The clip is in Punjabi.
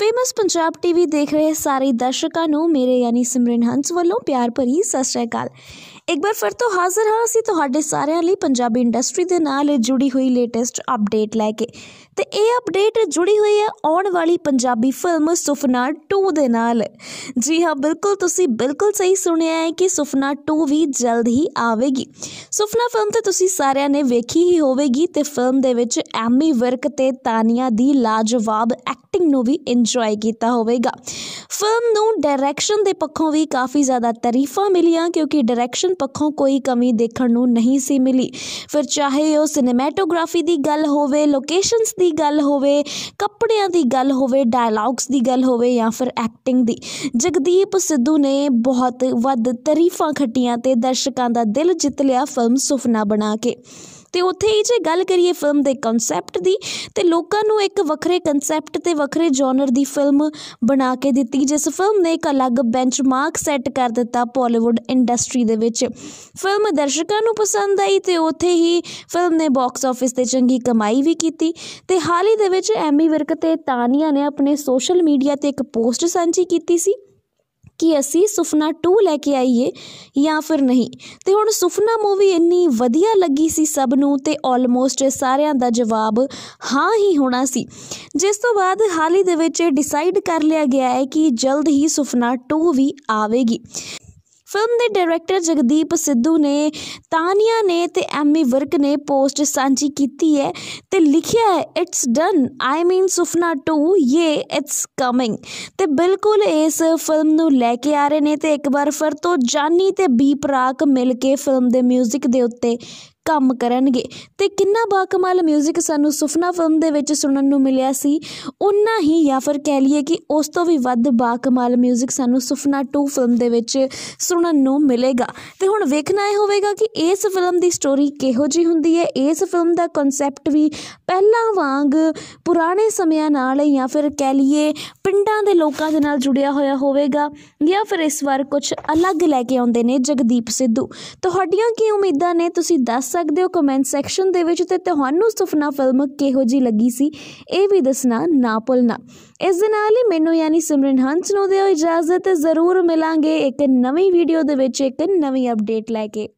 ਫੇਮਸ ਪੰਜਾਬ ਟੀਵੀ ਦੇਖ ਰਹੇ ਸਾਰੇ ਦਰਸ਼ਕਾਂ ਨੂੰ ਮੇਰੇ ਯਾਨੀ ਸਿਮਰਨ ਹੰਸ ਵੱਲੋਂ ਪਿਆਰ ਭਰੀ ਸਤਿ ਸ਼੍ਰੀ ਅਕਾਲ ਇੱਕ ਵਾਰ ਫਿਰ ਤੋਂ ਹਾਜ਼ਰ ਹਾਂ ਅਸੀਂ ਤੁਹਾਡੇ ਸਾਰਿਆਂ ਲਈ ਪੰਜਾਬੀ ਇੰਡਸਟਰੀ ਦੇ ਨਾਲ ਜੁੜੀ ਹੋਈ ਲੇਟੈਸਟ ਅਪਡੇਟ ਲੈ ਕੇ ਤੇ ਇਹ ਅਪਡੇਟ ਜੁੜੀ ਹੋਈ ਹੈ ਆਉਣ ਵਾਲੀ ਪੰਜਾਬੀ ਫਿਲਮ ਸੁਫਨਾ 2 ਦੇ ਨਾਲ ਜੀ ਹਾਂ ਬਿਲਕੁਲ ਤੁਸੀਂ ਬਿਲਕੁਲ ਸਹੀ ਸੁਣਿਆ ਹੈ ਕਿ ਸੁਫਨਾ 2 ਵੀ ਜਲਦ ਹੀ ਆਵੇਗੀ ਸੁਫਨਾ ਫਿਲਮ ਤੇ ਤੁਸੀਂ ਸਾਰਿਆਂ ਨੇ ਵੇਖੀ ਹੀ ਹੋਵੇਗੀ ਤੇ ਫਿਲਮ ਦੇ ਵਿੱਚ ਐਮੀ ਵਰਕ ਤੇ ਤਾਨੀਆਂ ਦੀ ਲਾਜਵਾਬ ਐਕਟਿੰਗ ਨੂੰ ਵੀ ਇੰਜ ਇੰਜੋਏ ਕੀਤਾ ਹੋਵੇਗਾ ਫਿਲਮ ਨੂੰ ਡਾਇਰੈਕਸ਼ਨ ਦੇ ਪੱਖੋਂ ਵੀ ਕਾਫੀ ਜ਼ਿਆਦਾ ਤਾਰੀਫਾਂ ਮਿਲੀਆਂ ਕਿਉਂਕਿ ਡਾਇਰੈਕਸ਼ਨ ਪੱਖੋਂ ਕੋਈ ਕਮੀ ਦੇਖਣ ਨੂੰ ਨਹੀਂ ਸੀ ਮਿਲੀ ਫਿਰ ਚਾਹੇ ਉਹ ਸਿਨੇਮੈਟੋਗ੍ਰਾਫੀ ਦੀ ਗੱਲ ਹੋਵੇ ਲੋਕੇਸ਼ਨਸ ਦੀ ਗੱਲ ਹੋਵੇ ਕੱਪੜਿਆਂ ਦੀ ਗੱਲ ਹੋਵੇ ਡਾਇਲੌਗਸ ਦੀ ਗੱਲ ਹੋਵੇ ਜਾਂ ਫਿਰ ਐਕਟਿੰਗ ਦੀ ਜਗਦੀਪ ਸਿੱਧੂ ਨੇ ਬਹੁਤ ਵੱਧ ਤਾਰੀਫਾਂ ਖੱਟੀਆਂ ਤੇ ਦਰਸ਼ਕਾਂ ਦਾ ਦਿਲ ਜਿੱਤ ਲਿਆ ਫਿਲਮ ਸੁਫਨਾ ਬਣਾ ਕੇ ਤੇ ਉੱਥੇ ਹੀ ਜੇ ਗੱਲ ਕਰੀਏ ਫਿਲਮ ਦੇ ਕਨਸੈਪਟ ਦੀ ਤੇ ਲੋਕਾਂ ਨੂੰ ਇੱਕ ਵੱਖਰੇ ਕਨਸੈਪਟ ਤੇ ਵੱਖਰੇ ਜਨਰ ਦੀ ਫਿਲਮ ਬਣਾ ਕੇ ਦਿੱਤੀ ਜਿਸ ਫਿਲਮ ਨੇ ਇੱਕ ਅਲੱਗ ਬੈਂਚਮਾਰਕ ਸੈੱਟ ਕਰ ਦਿੱਤਾ ਪੋਲੀਵੁੱਡ ਇੰਡਸਟਰੀ ਦੇ ਵਿੱਚ ਫਿਲਮ ਦਰਸ਼ਕਾਂ ਨੂੰ ਪਸੰਦ ਆਈ ਤੇ ਉੱਥੇ ਹੀ ਫਿਲਮ ਨੇ ਬਾਕਸ ਆਫਿਸ ਤੇ ਚੰਗੀ ਕਮਾਈ ਵੀ ਕੀਤੀ ਤੇ ਹਾਲ ਹੀ ਦੇ ਵਿੱਚ ਐਮੀ ਵਿਰਕ ਤੇ ਤਾਨੀਆ ਨੇ ਆਪਣੇ ਸੋਸ਼ਲ ਮੀਡੀਆ ਤੇ ਇੱਕ ਪੋਸਟ ਸਾਂਝੀ ਕੀਤੀ ਸੀ ਕਿ ਅਸੀਂ ਸੁਫਨਾ 2 ਲੈ ਕੇ ਆਈਏ ਜਾਂ ਫਿਰ ਨਹੀਂ ਤੇ ਹੁਣ ਸੁਫਨਾ ਮੂਵੀ ਇੰਨੀ ਵਧੀਆ ਲੱਗੀ ਸੀ ਸਭ ਨੂੰ ਤੇ ਆਲਮੋਸਟ ਸਾਰਿਆਂ ਦਾ ਜਵਾਬ ਹਾਂ ਹੀ ਹੋਣਾ ਸੀ ਜਿਸ ਤੋਂ ਬਾਅਦ ਹਾਲ ਹੀ ਦੇ ਵਿੱਚ ਡਿਸਾਈਡ ਕਰ ਲਿਆ ਗਿਆ ਹੈ ਕਿ ਜਲਦ ਹੀ ਸੁਫਨਾ 2 ਵੀ ਆਵੇਗੀ ਫਿਲਮ ਦੇ ਡਾਇਰੈਕਟਰ ਜਗਦੀਪ ਸਿੱਧੂ ਨੇ ਤਾਨੀਆ ਨੇ ਤੇ ਐਮੀ ਵਰਕ ਨੇ ਪੋਸਟ ਸਾਂਝੀ ਕੀਤੀ ਹੈ ਤੇ ਲਿਖਿਆ ਹੈ ਇਟਸ ਡਨ ਆਈ ਮੀਨ ਸੁਫਨਾ 2 ਇਹ ਇਟਸ ਕਮਿੰਗ ਤੇ ਬਿਲਕੁਲ ਇਸ ਫਿਲਮ ਨੂੰ ਲੈ ਕੇ ਆ ਰਹੇ ਨੇ ਤੇ ਇੱਕ ਵਾਰ ਫਿਰ ਤੋਂ ਜਾਨੀ ਤੇ ਬੀ ਪ੍ਰਾਕ ਮਿਲ ਕੇ ਫਿਲਮ ਦੇ 뮤직 ਦੇ ਉੱਤੇ ਕੰਮ ਕਰਨਗੇ ਤੇ ਕਿੰਨਾ ਬਾਕਮਾਲ 뮤직 ਸਾਨੂੰ ਸੁਫਨਾ ਫਿਲਮ ਦੇ ਵਿੱਚ ਸੁਣਨ ਨੂੰ ਮਿਲਿਆ ਸੀ ਉਨਾ ਹੀ ਜਾਂ ਫਿਰ ਕਹਿ ਲਈਏ ਕਿ ਉਸ ਤੋਂ ਵੀ ਵੱਧ ਬਾਕਮਾਲ 뮤직 ਸਾਨੂੰ ਸੁਫਨਾ 2 ਫਿਲਮ ਦੇ ਵਿੱਚ ਸੁਣਨ ਨੂੰ ਮਿਲੇਗਾ ਤੇ ਹੁਣ ਵੇਖਣਾ ਇਹ ਹੋਵੇਗਾ ਕਿ ਇਸ ਫਿਲਮ ਦੀ ਸਟੋਰੀ ਕਿਹੋ ਜੀ ਹੁੰਦੀ ਹੈ ਇਸ ਫਿਲਮ ਦਾ ਕਨਸੈਪਟ ਵੀ ਪਹਿਲਾਂ ਵਾਂਗ ਪੁਰਾਣੇ ਸਮਿਆਂ ਨਾਲ ਜਾਂ ਫਿਰ ਕਹਿ ਲਈਏ ਪਿੰਡਾਂ ਦੇ ਲੋਕਾਂ ਦੇ ਨਾਲ ਜੁੜਿਆ ਹੋਇਆ ਹੋਵੇਗਾ ਜਾਂ ਫਿਰ ਇਸ ਵਾਰ ਕੁਝ ਅਲੱਗ ਲੈ ਕੇ ਆਉਂਦੇ ਨੇ ਜਗਦੀਪ ਸਿੱਧੂ ਤੁਹਾਡੀਆਂ ਕੀ ਉਮੀਦਾਂ ਨੇ ਤੁਸੀਂ ਦੱਸ ਸਕਦੇ ਹੋ ਕਮੈਂਟ ਸੈਕਸ਼ਨ ਦੇ ਵਿੱਚ ਤੇ ਤੁਹਾਨੂੰ ਸੁਫਨਾ ਫਿਲਮ ਕਿਹੋ ਜੀ ਲੱਗੀ ਸੀ ਇਹ ਵੀ ਦੱਸਣਾ ਨਾ ਭੁੱਲਣਾ ਇਸ ਦੇ ਨਾਲ ਹੀ ਮੈਨੂੰ ਯਾਨੀ ਸਿਮਰਨ ਹੰਸ ਨੂੰ ਦਿਓ ਇਜਾਜ਼ਤ ਜ਼ਰੂਰ ਮਿਲਾਂਗੇ ਇੱਕ ਨਵੀਂ ਵੀਡੀਓ ਦੇ ਵਿੱਚ ਇੱਕ ਨਵੀਂ ਅਪਡੇਟ ਲੈ ਕੇ